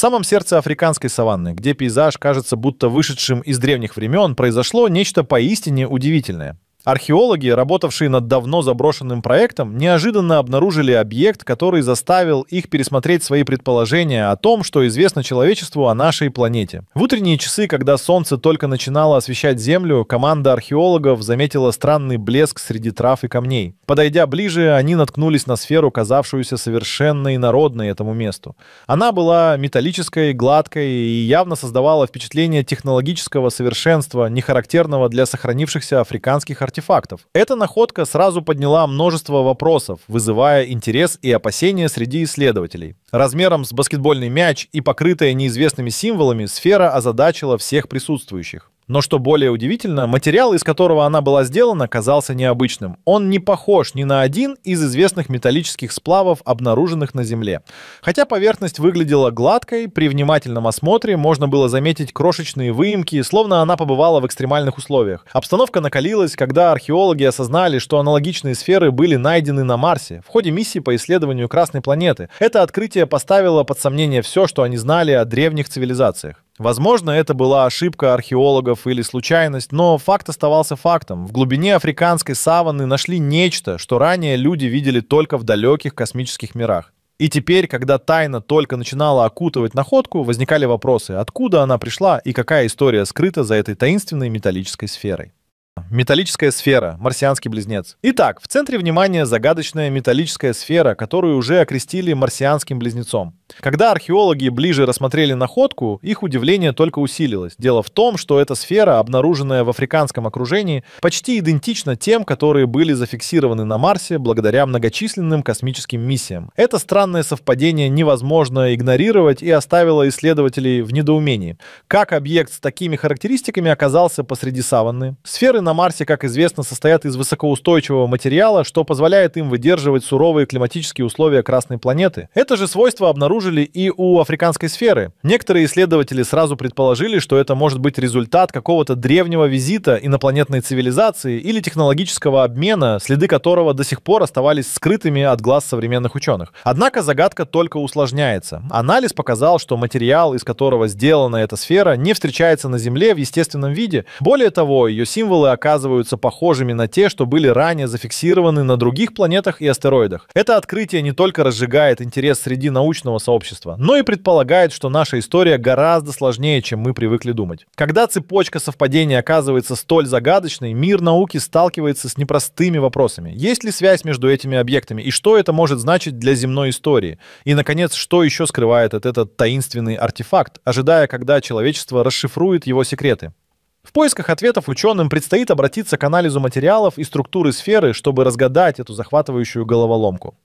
самом сердце африканской саванны, где пейзаж кажется будто вышедшим из древних времен, произошло нечто поистине удивительное. Археологи, работавшие над давно заброшенным проектом, неожиданно обнаружили объект, который заставил их пересмотреть свои предположения о том, что известно человечеству о нашей планете. В утренние часы, когда солнце только начинало освещать Землю, команда археологов заметила странный блеск среди трав и камней. Подойдя ближе, они наткнулись на сферу, казавшуюся совершенно инородной этому месту. Она была металлической, гладкой и явно создавала впечатление технологического совершенства, нехарактерного для сохранившихся африканских археологов артефактов. Эта находка сразу подняла множество вопросов, вызывая интерес и опасения среди исследователей. Размером с баскетбольный мяч и покрытая неизвестными символами сфера озадачила всех присутствующих. Но что более удивительно, материал, из которого она была сделана, казался необычным. Он не похож ни на один из известных металлических сплавов, обнаруженных на Земле. Хотя поверхность выглядела гладкой, при внимательном осмотре можно было заметить крошечные выемки, словно она побывала в экстремальных условиях. Обстановка накалилась, когда археологи осознали, что аналогичные сферы были найдены на Марсе в ходе миссии по исследованию Красной планеты. Это открытие поставило под сомнение все, что они знали о древних цивилизациях. Возможно, это была ошибка археологов или случайность, но факт оставался фактом. В глубине африканской саванны нашли нечто, что ранее люди видели только в далеких космических мирах. И теперь, когда тайна только начинала окутывать находку, возникали вопросы, откуда она пришла и какая история скрыта за этой таинственной металлической сферой металлическая сфера, марсианский близнец. Итак, в центре внимания загадочная металлическая сфера, которую уже окрестили марсианским близнецом. Когда археологи ближе рассмотрели находку, их удивление только усилилось. Дело в том, что эта сфера, обнаруженная в африканском окружении, почти идентична тем, которые были зафиксированы на Марсе благодаря многочисленным космическим миссиям. Это странное совпадение невозможно игнорировать и оставило исследователей в недоумении. Как объект с такими характеристиками оказался посреди саванны? Сферы на Марсе, как известно, состоят из высокоустойчивого материала, что позволяет им выдерживать суровые климатические условия Красной планеты. Это же свойство обнаружили и у африканской сферы. Некоторые исследователи сразу предположили, что это может быть результат какого-то древнего визита инопланетной цивилизации или технологического обмена, следы которого до сих пор оставались скрытыми от глаз современных ученых. Однако загадка только усложняется. Анализ показал, что материал, из которого сделана эта сфера, не встречается на Земле в естественном виде. Более того, ее символы оказываются оказываются похожими на те, что были ранее зафиксированы на других планетах и астероидах. Это открытие не только разжигает интерес среди научного сообщества, но и предполагает, что наша история гораздо сложнее, чем мы привыкли думать. Когда цепочка совпадений оказывается столь загадочной, мир науки сталкивается с непростыми вопросами. Есть ли связь между этими объектами и что это может значить для земной истории? И, наконец, что еще скрывает этот, этот таинственный артефакт, ожидая, когда человечество расшифрует его секреты? В поисках ответов ученым предстоит обратиться к анализу материалов и структуры сферы, чтобы разгадать эту захватывающую головоломку.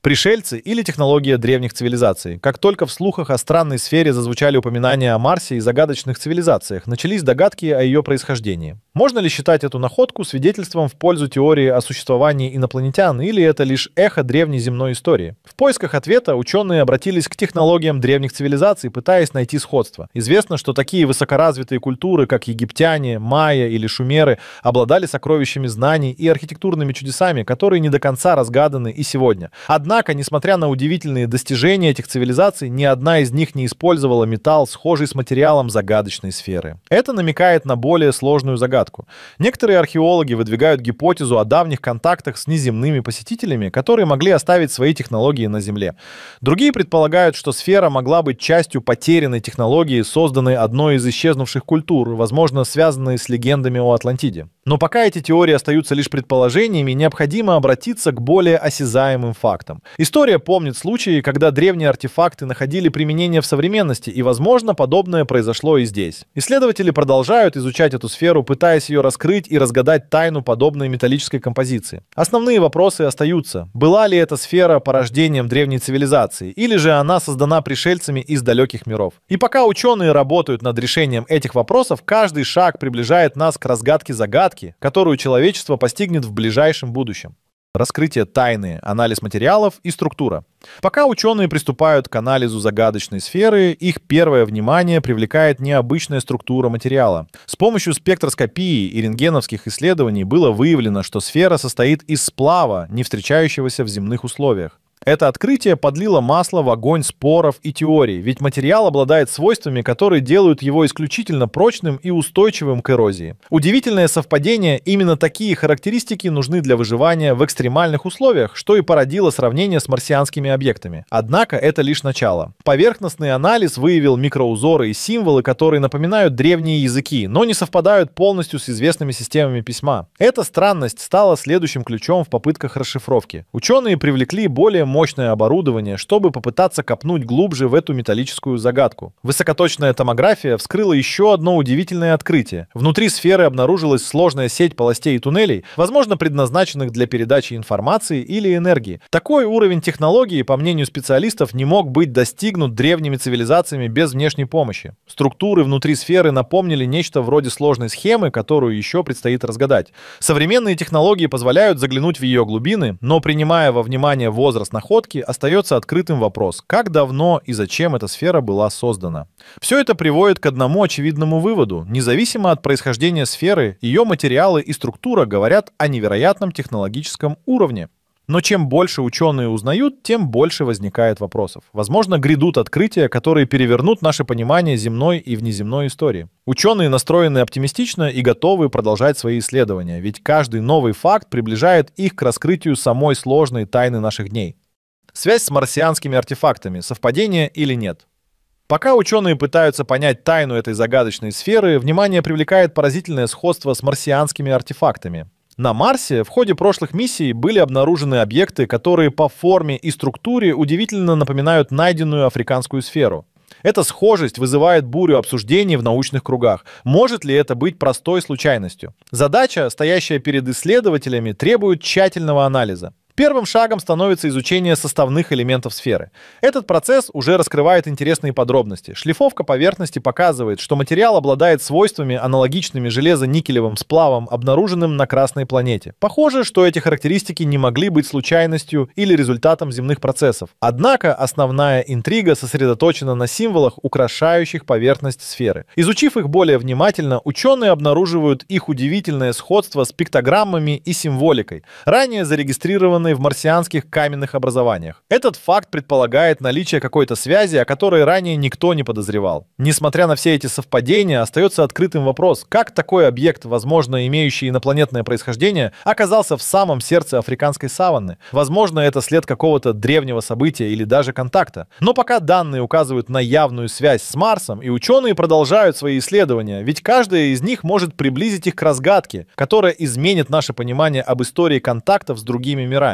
Пришельцы или технология древних цивилизаций. Как только в слухах о странной сфере зазвучали упоминания о Марсе и загадочных цивилизациях, начались догадки о ее происхождении. Можно ли считать эту находку свидетельством в пользу теории о существовании инопланетян, или это лишь эхо древней земной истории? В поисках ответа ученые обратились к технологиям древних цивилизаций, пытаясь найти сходство. Известно, что такие высокоразвитые культуры, как египтяне, майя или шумеры, обладали сокровищами знаний и архитектурными чудесами, которые не до конца разгаданы и сегодня. Однако, несмотря на удивительные достижения этих цивилизаций, ни одна из них не использовала металл, схожий с материалом загадочной сферы. Это намекает на более сложную загадку загадку. Некоторые археологи выдвигают гипотезу о давних контактах с неземными посетителями, которые могли оставить свои технологии на Земле. Другие предполагают, что сфера могла быть частью потерянной технологии, созданной одной из исчезнувших культур, возможно, связанной с легендами о Атлантиде. Но пока эти теории остаются лишь предположениями, необходимо обратиться к более осязаемым фактам. История помнит случаи, когда древние артефакты находили применение в современности, и, возможно, подобное произошло и здесь. Исследователи продолжают изучать эту сферу, пытаясь пытаясь ее раскрыть и разгадать тайну подобной металлической композиции. Основные вопросы остаются. Была ли эта сфера порождением древней цивилизации, или же она создана пришельцами из далеких миров? И пока ученые работают над решением этих вопросов, каждый шаг приближает нас к разгадке загадки, которую человечество постигнет в ближайшем будущем раскрытие тайны, анализ материалов и структура. Пока ученые приступают к анализу загадочной сферы, их первое внимание привлекает необычная структура материала. С помощью спектроскопии и рентгеновских исследований было выявлено, что сфера состоит из сплава, не встречающегося в земных условиях. Это открытие подлило масло в огонь споров и теорий, ведь материал обладает свойствами, которые делают его исключительно прочным и устойчивым к эрозии. Удивительное совпадение, именно такие характеристики нужны для выживания в экстремальных условиях, что и породило сравнение с марсианскими объектами. Однако это лишь начало. Поверхностный анализ выявил микроузоры и символы, которые напоминают древние языки, но не совпадают полностью с известными системами письма. Эта странность стала следующим ключом в попытках расшифровки. Ученые привлекли более мощное оборудование, чтобы попытаться копнуть глубже в эту металлическую загадку. Высокоточная томография вскрыла еще одно удивительное открытие. Внутри сферы обнаружилась сложная сеть полостей и туннелей, возможно, предназначенных для передачи информации или энергии. Такой уровень технологии, по мнению специалистов, не мог быть достигнут древними цивилизациями без внешней помощи. Структуры внутри сферы напомнили нечто вроде сложной схемы, которую еще предстоит разгадать. Современные технологии позволяют заглянуть в ее глубины, но принимая во внимание возраст находки, находки, остается открытым вопрос, как давно и зачем эта сфера была создана. Все это приводит к одному очевидному выводу. Независимо от происхождения сферы, ее материалы и структура говорят о невероятном технологическом уровне. Но чем больше ученые узнают, тем больше возникает вопросов. Возможно, грядут открытия, которые перевернут наше понимание земной и внеземной истории. Ученые настроены оптимистично и готовы продолжать свои исследования, ведь каждый новый факт приближает их к раскрытию самой сложной тайны наших дней. Связь с марсианскими артефактами, совпадение или нет? Пока ученые пытаются понять тайну этой загадочной сферы, внимание привлекает поразительное сходство с марсианскими артефактами. На Марсе в ходе прошлых миссий были обнаружены объекты, которые по форме и структуре удивительно напоминают найденную африканскую сферу. Эта схожесть вызывает бурю обсуждений в научных кругах. Может ли это быть простой случайностью? Задача, стоящая перед исследователями, требует тщательного анализа. Первым шагом становится изучение составных элементов сферы. Этот процесс уже раскрывает интересные подробности. Шлифовка поверхности показывает, что материал обладает свойствами, аналогичными железо-никелевым сплавам, обнаруженным на Красной планете. Похоже, что эти характеристики не могли быть случайностью или результатом земных процессов. Однако основная интрига сосредоточена на символах, украшающих поверхность сферы. Изучив их более внимательно, ученые обнаруживают их удивительное сходство с пиктограммами и символикой, ранее зарегистрированными образованные в марсианских каменных образованиях. Этот факт предполагает наличие какой-то связи, о которой ранее никто не подозревал. Несмотря на все эти совпадения, остается открытым вопрос, как такой объект, возможно, имеющий инопланетное происхождение, оказался в самом сердце африканской саванны. Возможно, это след какого-то древнего события или даже контакта. Но пока данные указывают на явную связь с Марсом, и ученые продолжают свои исследования, ведь каждая из них может приблизить их к разгадке, которая изменит наше понимание об истории контактов с другими мирами.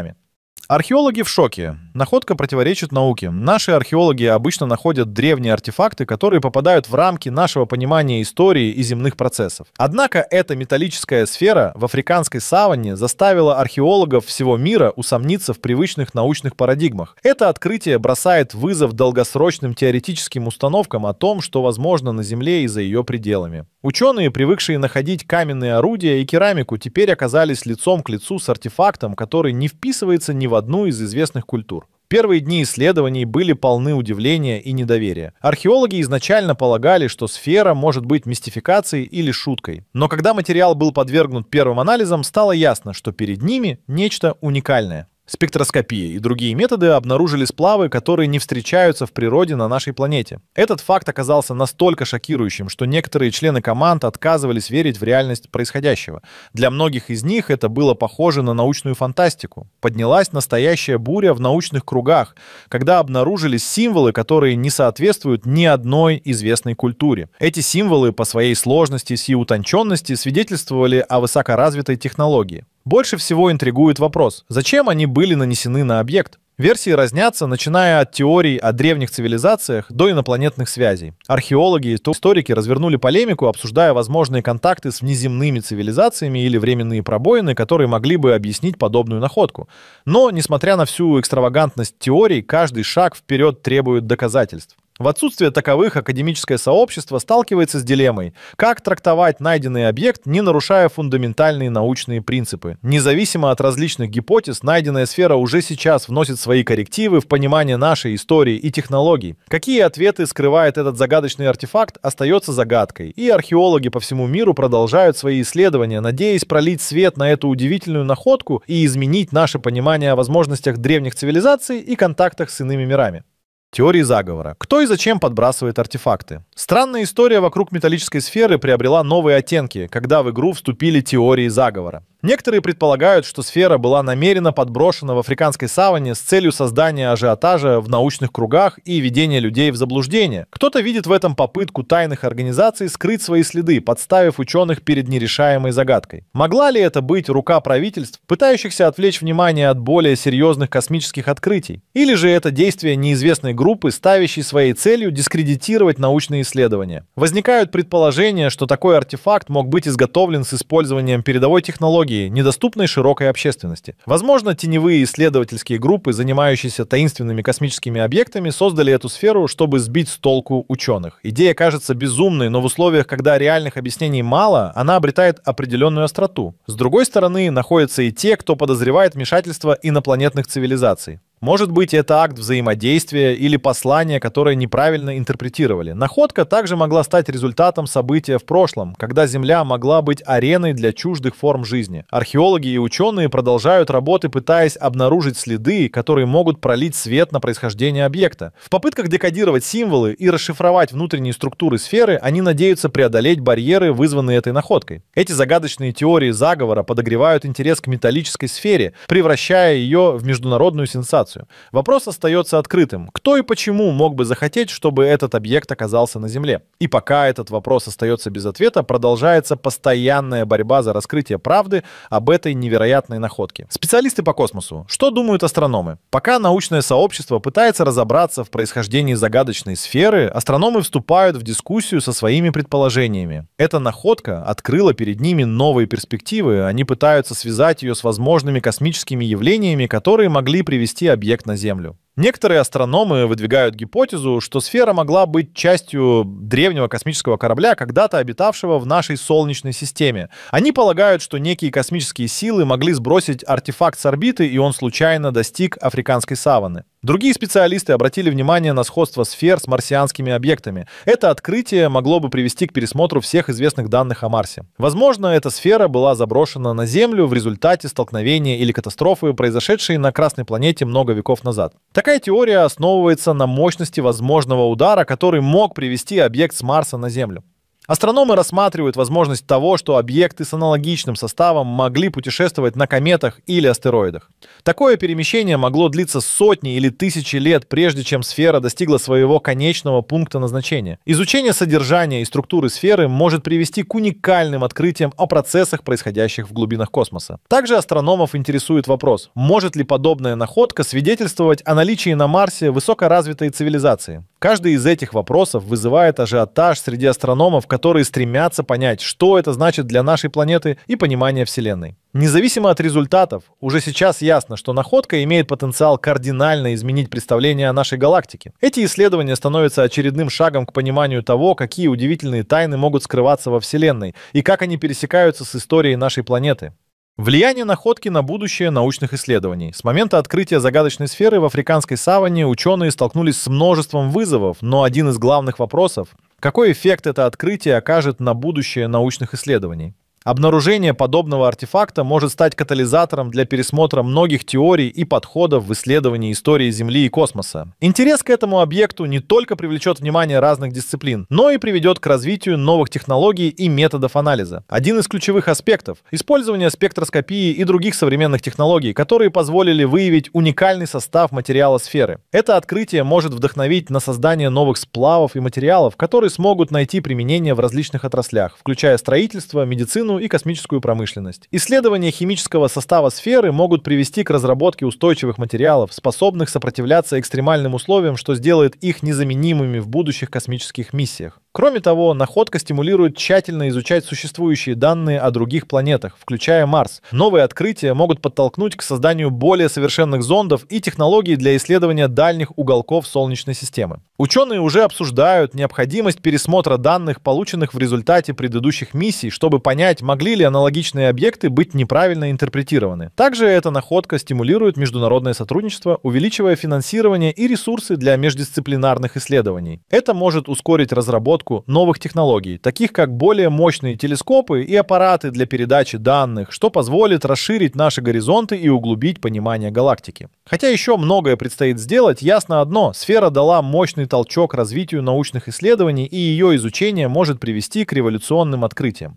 Археологи в шоке. Находка противоречит науке. Наши археологи обычно находят древние артефакты, которые попадают в рамки нашего понимания истории и земных процессов. Однако эта металлическая сфера в африканской саванне заставила археологов всего мира усомниться в привычных научных парадигмах. Это открытие бросает вызов долгосрочным теоретическим установкам о том, что возможно на Земле и за ее пределами. Ученые, привыкшие находить каменные орудия и керамику, теперь оказались лицом к лицу с артефактом, который не вписывается ни в одну из известных культур. Первые дни исследований были полны удивления и недоверия. Археологи изначально полагали, что сфера может быть мистификацией или шуткой. Но когда материал был подвергнут первым анализам, стало ясно, что перед ними нечто уникальное. Спектроскопия и другие методы обнаружили сплавы, которые не встречаются в природе на нашей планете. Этот факт оказался настолько шокирующим, что некоторые члены команд отказывались верить в реальность происходящего. Для многих из них это было похоже на научную фантастику. Поднялась настоящая буря в научных кругах, когда обнаружились символы, которые не соответствуют ни одной известной культуре. Эти символы по своей сложности и утонченности свидетельствовали о высокоразвитой технологии. Больше всего интригует вопрос, зачем они были нанесены на объект? Версии разнятся, начиная от теорий о древних цивилизациях до инопланетных связей. Археологи и историки развернули полемику, обсуждая возможные контакты с внеземными цивилизациями или временные пробоины, которые могли бы объяснить подобную находку. Но, несмотря на всю экстравагантность теорий, каждый шаг вперед требует доказательств. В отсутствие таковых академическое сообщество сталкивается с дилеммой, как трактовать найденный объект, не нарушая фундаментальные научные принципы. Независимо от различных гипотез, найденная сфера уже сейчас вносит свои коррективы в понимание нашей истории и технологий. Какие ответы скрывает этот загадочный артефакт, остается загадкой, и археологи по всему миру продолжают свои исследования, надеясь пролить свет на эту удивительную находку и изменить наше понимание о возможностях древних цивилизаций и контактах с иными мирами. Теории заговора. Кто и зачем подбрасывает артефакты? Странная история вокруг металлической сферы приобрела новые оттенки, когда в игру вступили теории заговора. Некоторые предполагают, что сфера была намеренно подброшена в африканской саванне с целью создания ажиотажа в научных кругах и введения людей в заблуждение. Кто-то видит в этом попытку тайных организаций скрыть свои следы, подставив ученых перед нерешаемой загадкой. Могла ли это быть рука правительств, пытающихся отвлечь внимание от более серьезных космических открытий? Или же это действие неизвестной группы, ставящей своей целью дискредитировать научные исследования? Возникают предположения, что такой артефакт мог быть изготовлен с использованием передовой технологии технологии, недоступной широкой общественности. Возможно, теневые исследовательские группы, занимающиеся таинственными космическими объектами, создали эту сферу, чтобы сбить с толку ученых. Идея кажется безумной, но в условиях, когда реальных объяснений мало, она обретает определенную остроту. С другой стороны, находятся и те, кто подозревает вмешательство инопланетных цивилизаций. Может быть, это акт взаимодействия или послание, которое неправильно интерпретировали. Находка также могла стать результатом события в прошлом, когда Земля могла быть ареной для чуждых форм жизни. Археологи и ученые продолжают работы, пытаясь обнаружить следы, которые могут пролить свет на происхождение объекта. В попытках декодировать символы и расшифровать внутренние структуры сферы, они надеются преодолеть барьеры, вызванные этой находкой. Эти загадочные теории заговора подогревают интерес к металлической сфере, превращая ее в международную сенсацию ситуацию. Вопрос остается открытым. Кто и почему мог бы захотеть, чтобы этот объект оказался на Земле? И пока этот вопрос остается без ответа, продолжается постоянная борьба за раскрытие правды об этой невероятной находке. Специалисты по космосу. Что думают астрономы? Пока научное сообщество пытается разобраться в происхождении загадочной сферы, астрономы вступают в дискуссию со своими предположениями. Эта находка открыла перед ними новые перспективы, они пытаются связать ее с возможными космическими явлениями, которые могли привести объект на Землю. Некоторые астрономы выдвигают гипотезу, что сфера могла быть частью древнего космического корабля, когда-то обитавшего в нашей Солнечной системе. Они полагают, что некие космические силы могли сбросить артефакт с орбиты, и он случайно достиг африканской саванны. Другие специалисты обратили внимание на сходство сфер с марсианскими объектами. Это открытие могло бы привести к пересмотру всех известных данных о Марсе. Возможно, эта сфера была заброшена на Землю в результате столкновения или катастрофы, произошедшей на Красной планете много веков назад. Так Такая теория основывается на мощности возможного удара, который мог привести объект с Марса на Землю. Астрономы рассматривают возможность того, что объекты с аналогичным составом могли путешествовать на кометах или астероидах. Такое перемещение могло длиться сотни или тысячи лет, прежде чем сфера достигла своего конечного пункта назначения. Изучение содержания и структуры сферы может привести к уникальным открытиям о процессах, происходящих в глубинах космоса. Также астрономов интересует вопрос, может ли подобная находка свидетельствовать о наличии на Марсе высокоразвитой цивилизации. Каждый из этих вопросов вызывает ажиотаж среди астрономов, которые стремятся понять, что это значит для нашей планеты и понимания Вселенной. Независимо от результатов, уже сейчас ясно, что находка имеет потенциал кардинально изменить представление о нашей галактике. Эти исследования становятся очередным шагом к пониманию того, какие удивительные тайны могут скрываться во Вселенной и как они пересекаются с историей нашей планеты. Влияние находки на будущее научных исследований. С момента открытия загадочной сферы в африканской саванне ученые столкнулись с множеством вызовов, но один из главных вопросов – какой эффект это открытие окажет на будущее научных исследований? Обнаружение подобного артефакта может стать катализатором для пересмотра многих теорий и подходов в исследовании истории Земли и космоса. Интерес к этому объекту не только привлечет внимание разных дисциплин, но и приведет к развитию новых технологий и методов анализа. Один из ключевых аспектов – использование спектроскопии и других современных технологий, которые позволили выявить уникальный состав материала сферы. Это открытие может вдохновить на создание новых сплавов и материалов, которые смогут найти применение в различных отраслях, включая строительство, медицину и космическую промышленность. Исследования химического состава сферы могут привести к разработке устойчивых материалов, способных сопротивляться экстремальным условиям, что сделает их незаменимыми в будущих космических миссиях. Кроме того, находка стимулирует тщательно изучать существующие данные о других планетах, включая Марс. Новые открытия могут подтолкнуть к созданию более совершенных зондов и технологий для исследования дальних уголков Солнечной системы. Ученые уже обсуждают необходимость пересмотра данных, полученных в результате предыдущих миссий, чтобы понять, могли ли аналогичные объекты быть неправильно интерпретированы. Также эта находка стимулирует международное сотрудничество, увеличивая финансирование и ресурсы для междисциплинарных исследований. Это может ускорить разработку разработку новых технологий, таких как более мощные телескопы и аппараты для передачи данных, что позволит расширить наши горизонты и углубить понимание галактики. Хотя еще многое предстоит сделать, ясно одно, сфера дала мощный толчок развитию научных исследований и ее изучение может привести к революционным открытиям.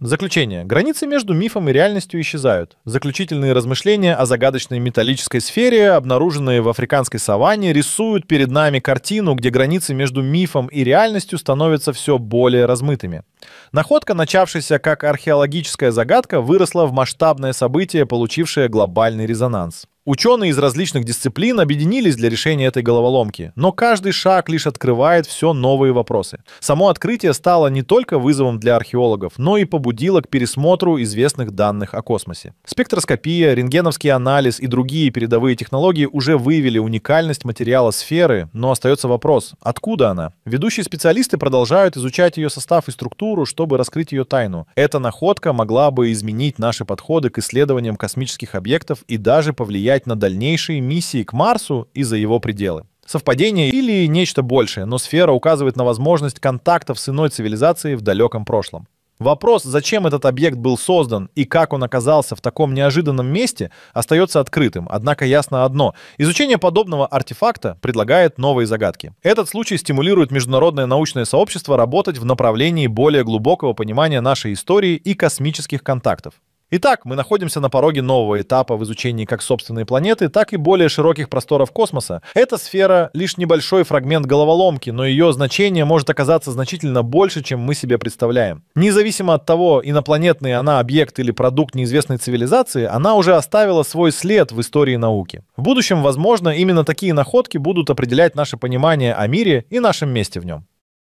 Заключение. Границы между мифом и реальностью исчезают. Заключительные размышления о загадочной металлической сфере, обнаруженные в африканской саванне, рисуют перед нами картину, где границы между мифом и реальностью становятся все более размытыми. Находка, начавшаяся как археологическая загадка, выросла в масштабное событие, получившее глобальный резонанс. Ученые из различных дисциплин объединились для решения этой головоломки, но каждый шаг лишь открывает все новые вопросы. Само открытие стало не только вызовом для археологов, но и побудило к пересмотру известных данных о космосе. Спектроскопия, рентгеновский анализ и другие передовые технологии уже выявили уникальность материала сферы, но остается вопрос, откуда она? Ведущие специалисты продолжают изучать ее состав и структуру, чтобы раскрыть ее тайну. Эта находка могла бы изменить наши подходы к исследованиям космических объектов и даже повлиять влиять на дальнейшие миссии к Марсу и за его пределы. Совпадение или нечто большее, но сфера указывает на возможность контактов с иной цивилизацией в далеком прошлом. Вопрос, зачем этот объект был создан и как он оказался в таком неожиданном месте, остается открытым, однако ясно одно. Изучение подобного артефакта предлагает новые загадки. Этот случай стимулирует международное научное сообщество работать в направлении более глубокого понимания нашей истории и космических контактов. Итак, мы находимся на пороге нового этапа в изучении как собственной планеты, так и более широких просторов космоса. Эта сфера — лишь небольшой фрагмент головоломки, но ее значение может оказаться значительно больше, чем мы себе представляем. Независимо от того, инопланетный она объект или продукт неизвестной цивилизации, она уже оставила свой след в истории науки. В будущем, возможно, именно такие находки будут определять наше понимание о мире и нашем месте в нем.